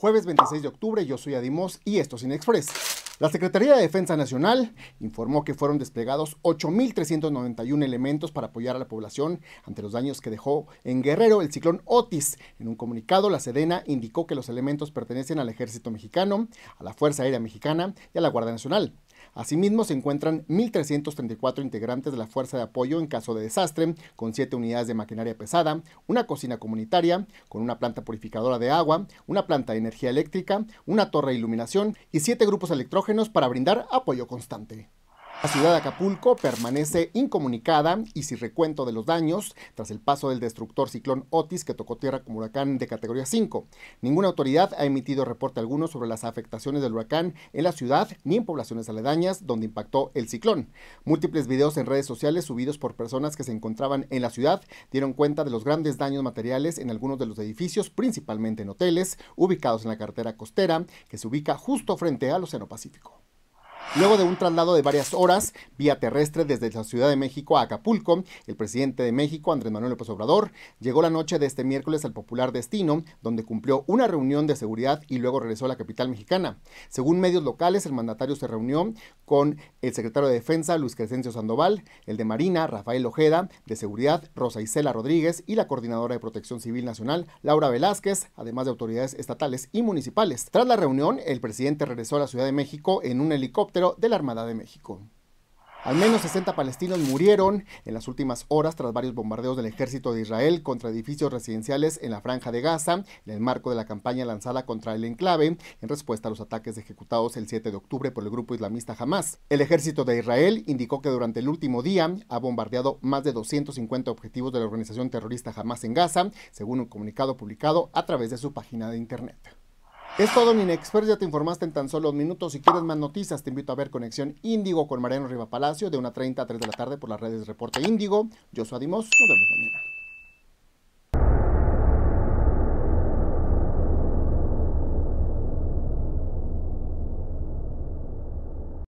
Jueves 26 de octubre, yo soy Adimos y esto es Inexpress. La Secretaría de Defensa Nacional informó que fueron desplegados 8.391 elementos para apoyar a la población ante los daños que dejó en Guerrero el ciclón Otis. En un comunicado, la Sedena indicó que los elementos pertenecen al Ejército Mexicano, a la Fuerza Aérea Mexicana y a la Guardia Nacional. Asimismo, se encuentran 1.334 integrantes de la Fuerza de Apoyo en caso de desastre, con 7 unidades de maquinaria pesada, una cocina comunitaria, con una planta purificadora de agua, una planta de energía eléctrica, una torre de iluminación y 7 grupos electrógenos para brindar apoyo constante. La ciudad de Acapulco permanece incomunicada y sin recuento de los daños tras el paso del destructor ciclón Otis que tocó tierra como huracán de categoría 5. Ninguna autoridad ha emitido reporte alguno sobre las afectaciones del huracán en la ciudad ni en poblaciones aledañas donde impactó el ciclón. Múltiples videos en redes sociales subidos por personas que se encontraban en la ciudad dieron cuenta de los grandes daños materiales en algunos de los edificios, principalmente en hoteles ubicados en la carretera costera que se ubica justo frente al Océano Pacífico. Luego de un traslado de varias horas vía terrestre desde la Ciudad de México a Acapulco, el presidente de México, Andrés Manuel López Obrador, llegó la noche de este miércoles al popular destino, donde cumplió una reunión de seguridad y luego regresó a la capital mexicana. Según medios locales, el mandatario se reunió con el secretario de Defensa, Luis Crescencio Sandoval, el de Marina, Rafael Ojeda, de Seguridad, Rosa Isela Rodríguez y la coordinadora de Protección Civil Nacional, Laura Velázquez, además de autoridades estatales y municipales. Tras la reunión, el presidente regresó a la Ciudad de México en un helicóptero de la Armada de México. Al menos 60 palestinos murieron en las últimas horas tras varios bombardeos del ejército de Israel contra edificios residenciales en la franja de Gaza, en el marco de la campaña lanzada contra el enclave en respuesta a los ataques ejecutados el 7 de octubre por el grupo islamista Hamas. El ejército de Israel indicó que durante el último día ha bombardeado más de 250 objetivos de la organización terrorista Hamas en Gaza, según un comunicado publicado a través de su página de internet. Es todo mi Expert, ya te informaste en tan solo minutos. Si quieres más noticias, te invito a ver Conexión Índigo con Mariano Riva Palacio de 1.30 a 3 de la tarde por las redes de Reporte Índigo. Yo soy Adimos, nos vemos mañana.